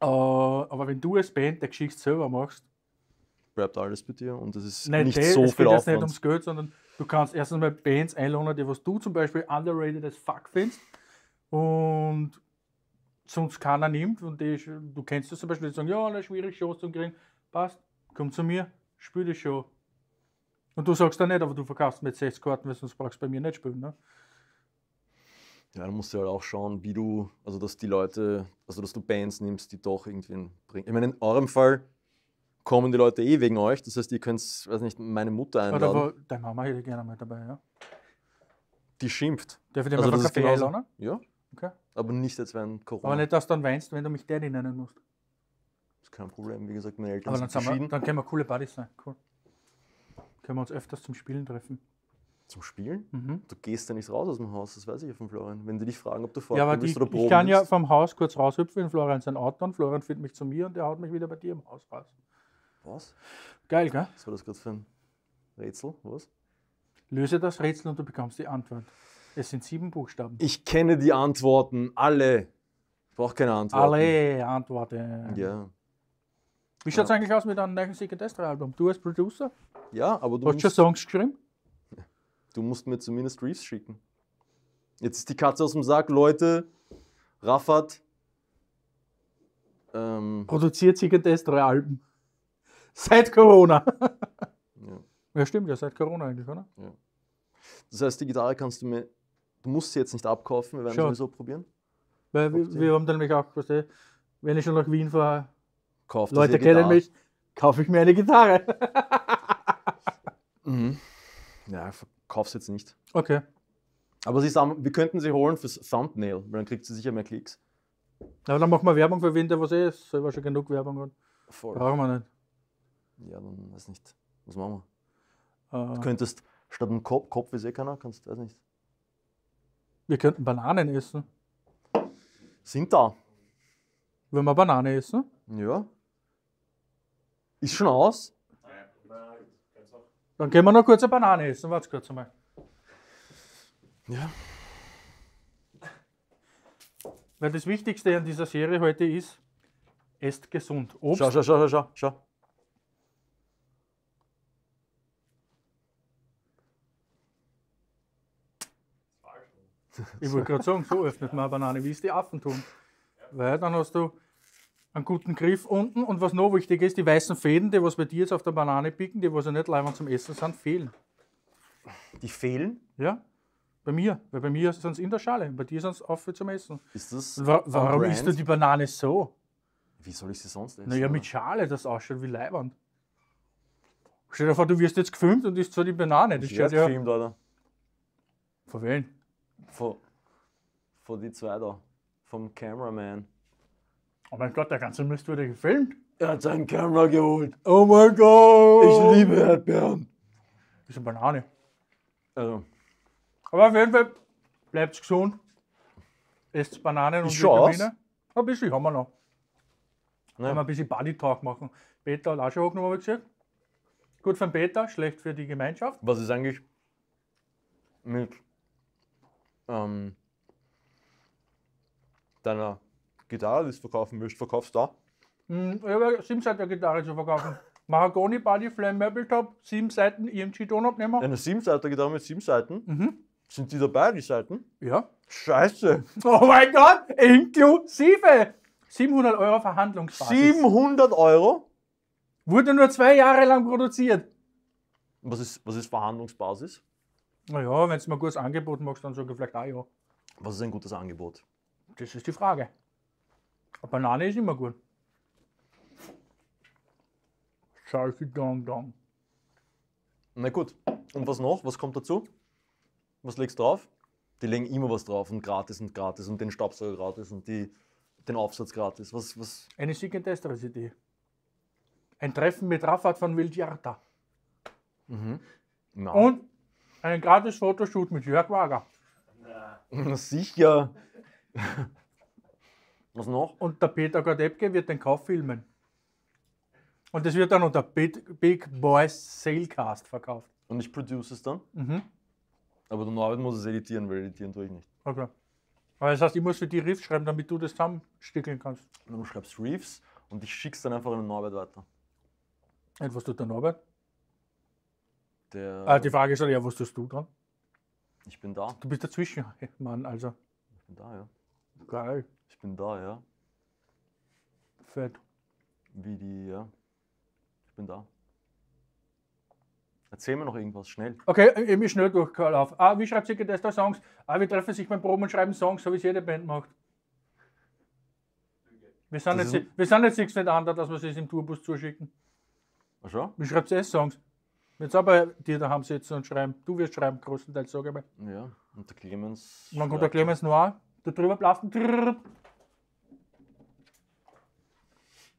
Äh, aber wenn du als Band der Geschichte selber machst, rappt alles bei dir und das ist Nein, nicht der, so es viel geht Aufwand. nicht ums Geld, sondern du kannst erstens mal Bands einladen, die was du zum Beispiel underrated as fuck findest und sonst keiner nimmt und die, du kennst das zum Beispiel, die sagen, ja, eine schwierige Show zu kriegen, passt, komm zu mir, spiel die Show. Und du sagst dann nicht, aber du verkaufst mit 60 Karten, weil sonst brauchst du bei mir nicht spielen, ne? Ja, dann musst du halt auch schauen, wie du, also dass die Leute, also dass du Bands nimmst, die doch irgendwie bringen. Ich meine, in eurem Fall kommen die Leute eh wegen euch. Das heißt, ihr könnt, weiß nicht, meine Mutter einladen. Oder wo, deine Mama hätte gerne mal dabei, ja. Die schimpft. Darf ich dir also, mal Kaffee einladen? Ja. Okay. Aber nicht jetzt während Corona. Aber nicht, dass du dann weinst, wenn du mich Daddy nennen musst. Das ist kein Problem. Wie gesagt, meine Eltern Aber sind geschieden. dann können wir coole Buddies sein. Cool. Können wir uns öfters zum Spielen treffen. Zum Spielen? Mhm. Du gehst ja nicht raus aus dem Haus, das weiß ich ja von Florian. Wenn die dich fragen, ob du vorher ja, bist die, oder Proben Ich kann bist. ja vom Haus kurz raushüpfen in Florian sein Auto und Florian findet mich zu mir und der haut mich wieder bei dir im Haus raus. Was? Geil, gell? Was war das gerade für ein Rätsel? Was? Löse das Rätsel und du bekommst die Antwort. Es sind sieben Buchstaben. Ich kenne die Antworten, alle. Ich brauche keine Antworten. Alle Antworten. Ja. Wie schaut es ja. eigentlich aus mit einem neuen Secret Estra Album? Du als Producer? Ja, aber du Hast musst, schon Songs geschrieben? Du musst mir zumindest Reefs schicken. Jetzt ist die Katze aus dem Sack, Leute. Raffat. Ähm, Produziert Secret Estra Alben. Seit Corona. Ja. ja, stimmt, ja, seit Corona eigentlich, oder? Ja. Das heißt, die Gitarre kannst du mir, du musst sie jetzt nicht abkaufen, wir werden Schon. sowieso probieren. Weil wir, wir haben dann nämlich auch, weißt du, wenn ich schon nach Wien fahre, Kauft Leute kennen mich, kaufe ich mir eine Gitarre. mhm. Ja, verkauf's jetzt nicht. Okay. Aber sie ist, wir könnten sie holen fürs Thumbnail, weil dann kriegt sie sicher mehr Klicks. Aber dann machen wir Werbung für Winter, der was eh ist. Selber schon genug Werbung hat. Voll. Brauchen wir nicht ja, dann weiß nicht. Was machen wir? Äh, du könntest statt einem Kopf, Kopf ist eh keiner, kannst du, weiß nicht. Wir könnten Bananen essen. Sind da. Wenn wir Banane essen? Ja. Ist schon aus? Dann gehen wir noch kurz eine Banane essen. Warte kurz einmal. Ja. Weil das Wichtigste an dieser Serie heute ist, esst gesund. Obst. Schau, schau, schau, schau, schau. Ich wollte gerade sagen, so öffnet man eine Banane, wie es die Affen tun. Weil dann hast du einen guten Griff unten und was noch wichtig ist, die weißen Fäden, die was bei dir jetzt auf der Banane picken, die was ja nicht leider zum Essen sind, fehlen. Die fehlen? Ja. Bei mir, weil bei mir sind sie in der Schale, bei dir sind sie auf zum Essen. Ist das? Wa warum isst du die Banane so? Wie soll ich sie sonst essen? Naja, mit Schale, das ausschaut wie Leibwand. Stell dir vor, du wirst jetzt gefilmt und isst so die Banane. Das ich werde gefilmt, ja. Alter. Von wem? von, von die zwei da, vom Cameraman. Oh mein Gott, der ganze Mist wurde gefilmt. Er hat seinen Camera geholt. Oh mein Gott! Ich liebe Erdbeeren. Das ist eine Banane. Also. Aber auf jeden Fall bleibt gesund. Esst Bananen und Vitamine. Ein bisschen haben wir noch. Ne? Wenn wir ein bisschen Buddy-Talk machen. Peter hat auch schon hochgenommen, habe ich gesehen. Gut für den Peter, schlecht für die Gemeinschaft. Was ist eigentlich mit ähm, deiner Gitarre, die du verkaufen möchtest, verkaufst da? Hm, ich habe sieben Seiten Gitarre zu verkaufen. Mahagoni Body, Flame Maple Top, sieben Seiten EMG Tonabnehmer. Eine siebenseiter Gitarre mit sieben Seiten? Mhm. Sind die dabei, die Seiten? Ja. Scheiße. Oh mein Gott, inklusive. 700 Euro Verhandlungsbasis. 700 Euro? Wurde nur zwei Jahre lang produziert. Was ist, was ist Verhandlungsbasis? Naja, wenn du mir ein gutes Angebot machst, dann sage ich vielleicht auch ja. Was ist ein gutes Angebot? Das ist die Frage. Eine Banane ist immer gut. Scheiße, dong, dong. Na gut, und was noch? Was kommt dazu? Was legst du drauf? Die legen immer was drauf und gratis und gratis und den Staubsauger gratis und die, den Aufsatz gratis. Was, was? Eine schicke Testresidee. Ein Treffen mit Rafat von Viljarta. Mhm. Und ein gratis Fotoshoot mit Jörg Wager. Na, sicher. Was noch? Und der Peter Gordebke wird den Kauf filmen. Und das wird dann unter Big, Big Boys Salecast verkauft. Und ich produce es dann? Mhm. Aber der Norbert muss es editieren, weil editieren tue ich nicht. Okay. Aber das heißt, ich muss für die Riffs schreiben, damit du das zusammenstickeln kannst. Und du schreibst Riffs und ich schicke es dann einfach an den Norbert weiter. Und was tut der Norbert? Der, ah, die Frage ist ja, was wusstest du dran? Ich bin da. Du bist dazwischen, Mann, also. Ich bin da, ja. Geil. Ich bin da, ja. Fett. Wie die, ja. Ich bin da. Erzähl mir noch irgendwas, schnell. Okay, ich eben schnell durch, Karl auf. Ah, wie schreibt sie da Songs? Ah, wir treffen sich beim Proben und schreiben Songs, so wie es jede Band macht. Wir sind, jetzt, wir sind jetzt nichts miteinander, dass wir es im Tourbus zuschicken. Ach so? Wie schreibt sie S-Songs? Jetzt aber die daheim sitzen und schreiben. Du wirst schreiben, größtenteils, sage ich mal. Ja, und der Clemens. Man kommt der Clemens Noir, da drüber blasen.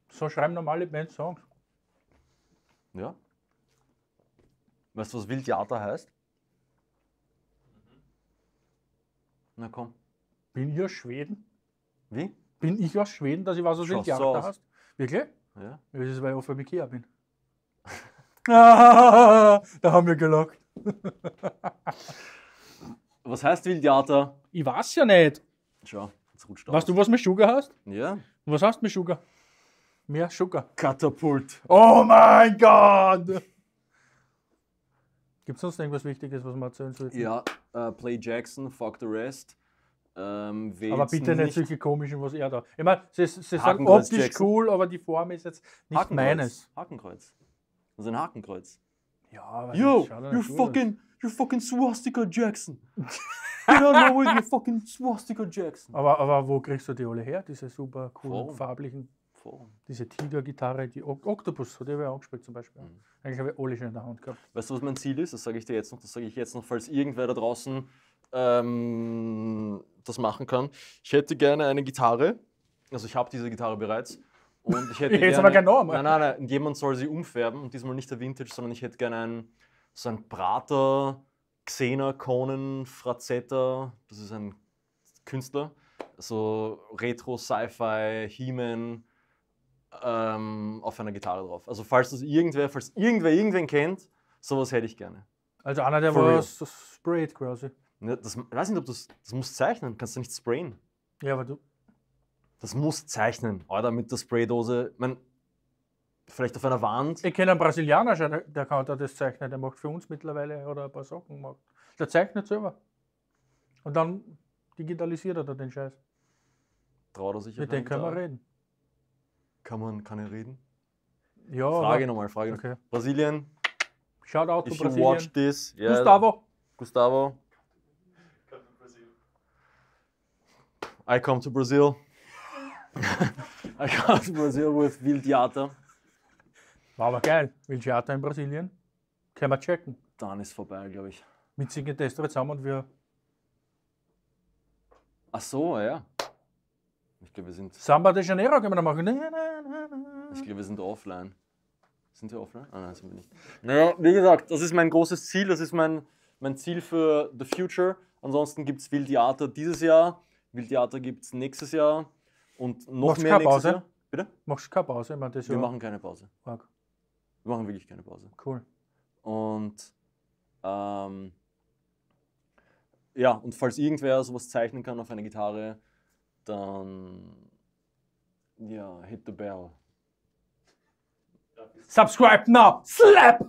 So schreiben normale Bands Songs. Ja. Weißt du, was Wildtheater heißt? Mhm. Na komm. Bin ich aus Schweden? Wie? Bin ich aus Schweden, dass ich weiß, was Wildtheater so heißt? Wirklich? Ja. Das ist, weil ich auf dem Ikea bin. da haben wir gelockt. was heißt Wildtheater? Ich weiß ja nicht. Schau, jetzt rutscht Weißt du, was mit Sugar hast? Ja. Was hast du mit Sugar? Mehr Sugar. Katapult. Oh mein Gott! Gibt es sonst irgendwas Wichtiges, was man erzählen soll? Ja, äh, Play Jackson, Fuck the Rest. Ähm, Aber bitte nicht, solche komischen, was er da. Ich meine, sie, sie sagen optisch Jackson. cool, aber die Form ist jetzt nicht Hakenkreuz. meines. Hakenkreuz. Und so ein Hakenkreuz. Ja, Yo, you fucking, you fucking Swastika Jackson. Get on my way, you fucking Swastika Jackson. Aber, aber wo kriegst du die alle her, diese super coolen Forum. farblichen? Forum. Diese Tiger-Gitarre, die o Octopus, die er ja auch gespielt zum Beispiel. Mhm. Eigentlich habe ich alle schon in der Hand gehabt. Weißt du, was mein Ziel ist? Das sage ich dir jetzt noch, das sage ich jetzt noch, falls irgendwer da draußen ähm, das machen kann. Ich hätte gerne eine Gitarre, also ich habe diese Gitarre bereits, und ich hätte Jetzt gerne, aber keine Norm. Nein, nein, nein, jemand soll sie umfärben und diesmal nicht der Vintage, sondern ich hätte gerne einen, so einen Prater, Xena, Conan, Frazetta, das ist ein Künstler, so Retro, Sci-Fi, He-Man ähm, auf einer Gitarre drauf. Also falls das irgendwer, falls irgendwer irgendwen kennt, sowas hätte ich gerne. Also einer, der For was sprayt quasi. Ne, das, ich weiß nicht, ob das, das musst zeichnen, kannst du nicht sprayen. Ja, aber du, das muss zeichnen, oder? Mit der Spraydose. Ich mein, vielleicht auf einer Wand. Ich kenne einen Brasilianer schon, der, der kann das zeichnen. Der macht für uns mittlerweile oder ein paar Sachen macht. Der zeichnet selber. Und dann digitalisiert er da den Scheiß. Traut er sich Mit dem können wir reden. Kann man, kann er reden? Ja. Frage nochmal, Frage okay. Brasilien. Shout out to Brasilien. watch this. Yeah. Gustavo. Gustavo. I come to Brazil ich Aus Brasilien, with Wild Theater. War aber geil. Wild Theater in Brasilien. Können wir checken. Dann ist vorbei, glaube ich. Mit Singen Destro zusammen und wir. Ach so, ah ja. Ich glaube, wir sind. Samba de Janeiro können wir da machen. Ich glaube, wir sind offline. Sind wir offline? Ah, nein, sind wir nicht. Naja, wie gesagt, das ist mein großes Ziel. Das ist mein, mein Ziel für the future. Ansonsten gibt es Wild Theater dieses Jahr. Wild Theater gibt es nächstes Jahr. Und noch Machst mehr nächstes Pause? Jahr. Bitte? Machst du keine Pause? Ich meine, das Wir ja machen keine Pause. Arg. Wir machen wirklich keine Pause. Cool. Und ähm, ja, und falls irgendwer sowas zeichnen kann auf einer Gitarre, dann ja, hit the bell. Subscribe now! Slap!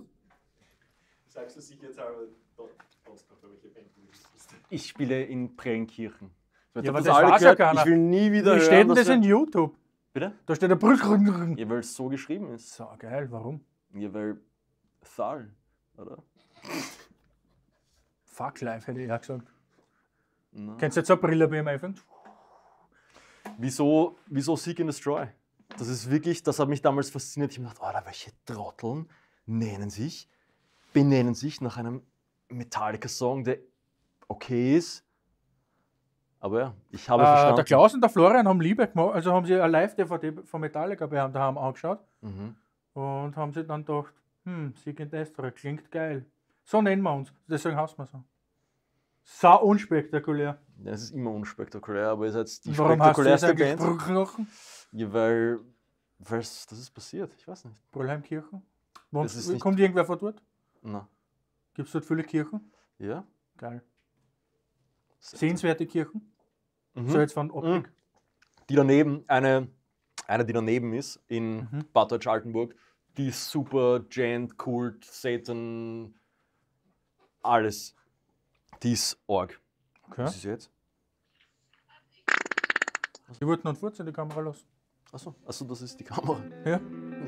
Sagst du sicher jetzt aber, was, was, was, ich spiele in Prellenkirchen ja, aber das, das weiß ja Ich will nie wieder Wie steht denn das in YouTube? Bitte? Da steht der Brück. Ja, weil es so geschrieben ist. So geil, warum? Ja, weil Thal, oder? Fuck Life hätte ich ja gesagt. Nein. Kennst du jetzt so eine Brille beim iPhone? Wieso, wieso Seek and Destroy? Das ist wirklich, das hat mich damals fasziniert. Ich habe gedacht, oh, welche Trotteln nennen sich, benennen sich nach einem Metallica-Song, der okay ist, aber ja, ich habe äh, verstanden. Der Klaus und der Florian haben Liebe gemacht, also haben sie eine Live-DVD von Metallica bei haben daheim angeschaut mhm. und haben sich dann gedacht, hm, Sieg in Destra, klingt geil. So nennen wir uns, deswegen heißt wir so. So unspektakulär. Ja, es ist immer unspektakulär, aber ihr seid die Warum spektakulärste Band. Brückknochen? Ja, weil, weil das ist passiert, ich weiß nicht. Brüllheimkirchen? Kommt irgendwer von dort? Nein. Gibt es dort viele Kirchen? Ja. Geil. Sehenswerte Kirchen? mhm. so jetzt von Optik. Mhm. Die daneben, eine, eine, die daneben ist, in mhm. Bad Deutsch-Altenburg, die ist super Gent, Kult, Satan, alles. Die ist Org. Okay. Was ist jetzt? Die wollten und Wurzeln die Kamera los. Achso, also das ist die Kamera. Ja.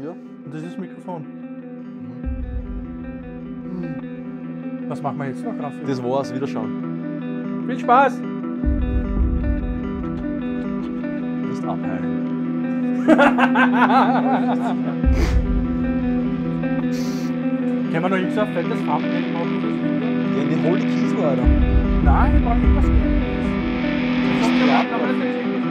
Ja. Und das ist das Mikrofon. Mhm. Was machen wir jetzt noch drauf? Das war's, wieder schauen. Viel Spaß! nicht abhalten. Können wir noch irgend so ein fettes Thumbnail machen für das Ja, wir holen die Kiesel, Alter. Nein, wir brauchen irgendwas Geiles. Ich hab aber das jetzt irgendwie